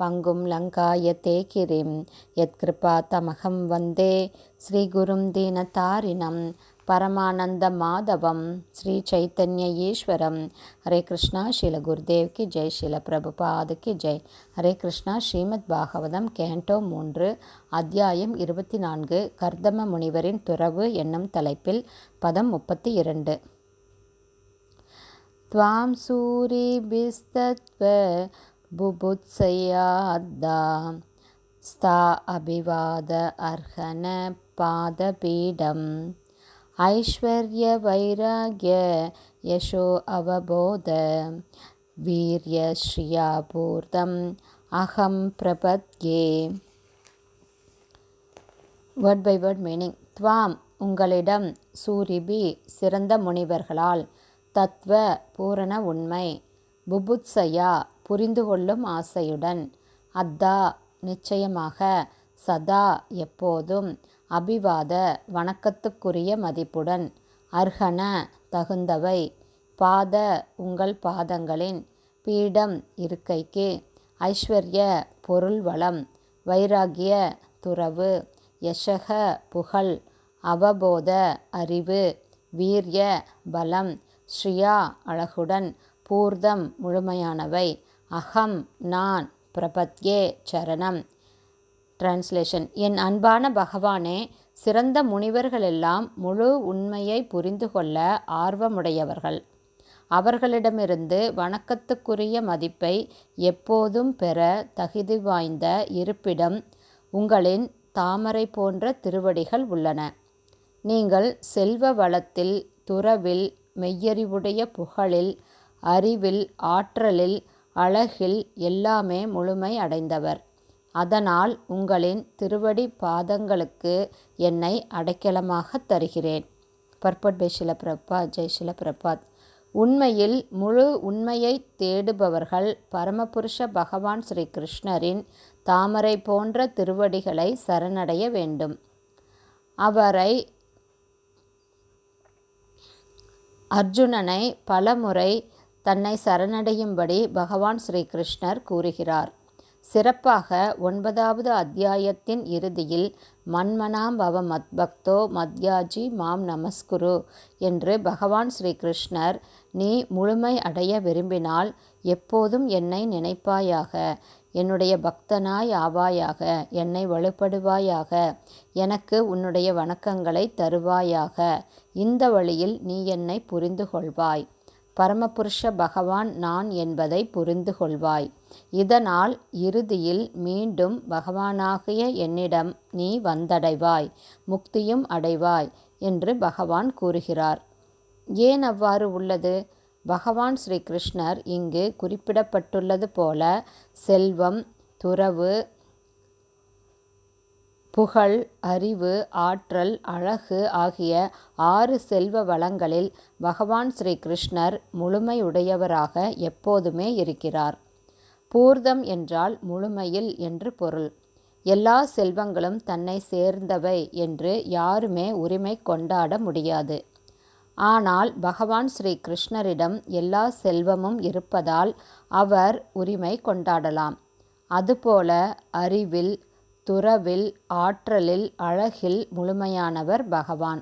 பங்கும் லங்காய கிரிம் யத்கிருபா தமகம் வந்தே ஸ்ரீகுரும் தீனதாரிணம் பரமானந்த மாதவம் ஸ்ரீ சைத்தன்ய ஈஸ்வரம் ஹரே கிருஷ்ணா ஷீல குருதேவ் கி ஜெய் ஷீல பிரபுபாது கி ஜெய் ஹரே கிருஷ்ணா ஸ்ரீமத் பாகவதம் கேண்டோ மூன்று அத்தியாயம் இருபத்தி நான்கு கர்தம முனிவரின் துறவு என்னும் தலைப்பில் பதம் முப்பத்தி இரண்டு त्वां सूरिभिस्तत्त्व बुभुत्सयाद्दा அர்ஹன பாதபீடம் ஐஸ்வர்ய வைராகிய யசோ அவபோத வீரிய ஸ்ரீயாபூர்தம் அகம் பிரபத்யே வேர்ட் பை வேர்ட் மீனிங் துவாம் உங்களிடம் சூரிபி சிறந்த முனிவர்களால் தத்துவ பூரண உண்மை புபுத்சையா புரிந்து கொள்ளும் ஆசையுடன் அத்தா நிச்சயமாக சதா எப்போதும் அபிவாத வணக்கத்துக்குரிய மதிப்புடன் அர்ஹன தகுந்தவை பாத உங்கள் பாதங்களின் பீடம் இருக்கைக்கு ஐஸ்வர்ய பொருள் வளம் வைராகிய துறவு யஷக புகழ் அவபோத அறிவு வீரிய பலம் ஸ்ரீயா அழகுடன் பூர்தம் முழுமையானவை அகம் நான் பிரபத்யே சரணம் டிரான்ஸ்லேஷன் என் அன்பான பகவானே சிறந்த முனிவர்களெல்லாம் முழு உண்மையை புரிந்து கொள்ள ஆர்வமுடையவர்கள் அவர்களிடமிருந்து வணக்கத்துக்குரிய மதிப்பை எப்போதும் பெற தகுதி வாய்ந்த இருப்பிடம் உங்களின் தாமரை போன்ற திருவடிகள் உள்ளன நீங்கள் செல்வ வளத்தில் துறவில் மெய்யறிவுடைய புகழில் அறிவில் ஆற்றலில் அழகில் எல்லாமே முழுமை அடைந்தவர் அதனால் உங்களின் திருவடி பாதங்களுக்கு என்னை அடைக்கலமாக தருகிறேன் பர்பட் பை பிரபாத் ஜெய் பிரபாத் உண்மையில் முழு உண்மையை தேடுபவர்கள் பரமபுருஷ பகவான் ஸ்ரீ கிருஷ்ணரின் தாமரை போன்ற திருவடிகளை சரணடைய வேண்டும் அவரை அர்ஜுனனை பலமுறை தன்னை சரணடையும்படி பகவான் ஸ்ரீகிருஷ்ணர் கூறுகிறார் சிறப்பாக ஒன்பதாவது அத்தியாயத்தின் இறுதியில் மன்மனாம் பவ பக்தோ மத்யாஜி மாம் நமஸ்குரு என்று பகவான் ஸ்ரீகிருஷ்ணர் நீ முழுமை அடைய விரும்பினால் எப்போதும் என்னை நினைப்பாயாக என்னுடைய பக்தனாய் ஆவாயாக என்னை வலுப்படுவாயாக எனக்கு உன்னுடைய வணக்கங்களை தருவாயாக இந்த வழியில் நீ என்னை புரிந்து கொள்வாய் பரமபுருஷ பகவான் நான் என்பதை புரிந்து கொள்வாய் இதனால் இறுதியில் மீண்டும் பகவானாகிய என்னிடம் நீ வந்தடைவாய் முக்தியும் அடைவாய் என்று பகவான் கூறுகிறார் ஏன் அவ்வாறு உள்ளது பகவான் ஸ்ரீ கிருஷ்ணர் இங்கு குறிப்பிடப்பட்டுள்ளது போல செல்வம் துறவு புகழ் அறிவு ஆற்றல் அழகு ஆகிய ஆறு செல்வ வளங்களில் பகவான் ஸ்ரீ கிருஷ்ணர் முழுமையுடையவராக எப்போதுமே இருக்கிறார் பூர்தம் என்றால் முழுமையில் என்று பொருள் எல்லா செல்வங்களும் தன்னை சேர்ந்தவை என்று யாருமே உரிமை கொண்டாட முடியாது ஆனால் பகவான் ஸ்ரீ கிருஷ்ணரிடம் எல்லா செல்வமும் இருப்பதால் அவர் உரிமை கொண்டாடலாம் அதுபோல அறிவில் துறவில் ஆற்றலில் அழகில் முழுமையானவர் பகவான்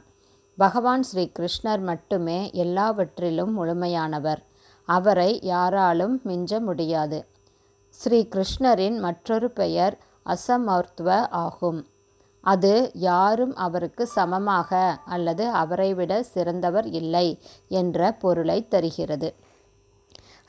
பகவான் ஸ்ரீ கிருஷ்ணர் மட்டுமே எல்லாவற்றிலும் முழுமையானவர் அவரை யாராலும் மிஞ்ச முடியாது ஸ்ரீ கிருஷ்ணரின் மற்றொரு பெயர் அசமர்த்துவ ஆகும் அது யாரும் அவருக்கு சமமாக அல்லது அவரைவிட சிறந்தவர் இல்லை என்ற பொருளை தருகிறது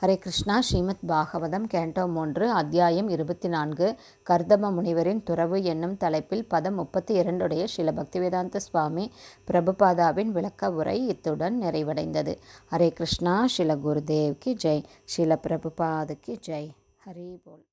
ஹரே கிருஷ்ணா ஸ்ரீமத் பாகவதம் கேண்டோ மூன்று அத்தியாயம் இருபத்தி நான்கு கர்தம முனிவரின் துறவு என்னும் தலைப்பில் பதம் முப்பத்தி இரண்டுடைய ஸ்ரீல பக்திவேதாந்த சுவாமி பிரபுபாதாவின் விளக்க உரை இத்துடன் நிறைவடைந்தது ஹரே கிருஷ்ணா ஸ்ரீல கி ஜெய் ஸ்ரீல பிரபுபாதுக்கு ஜெய் ஹரி போல்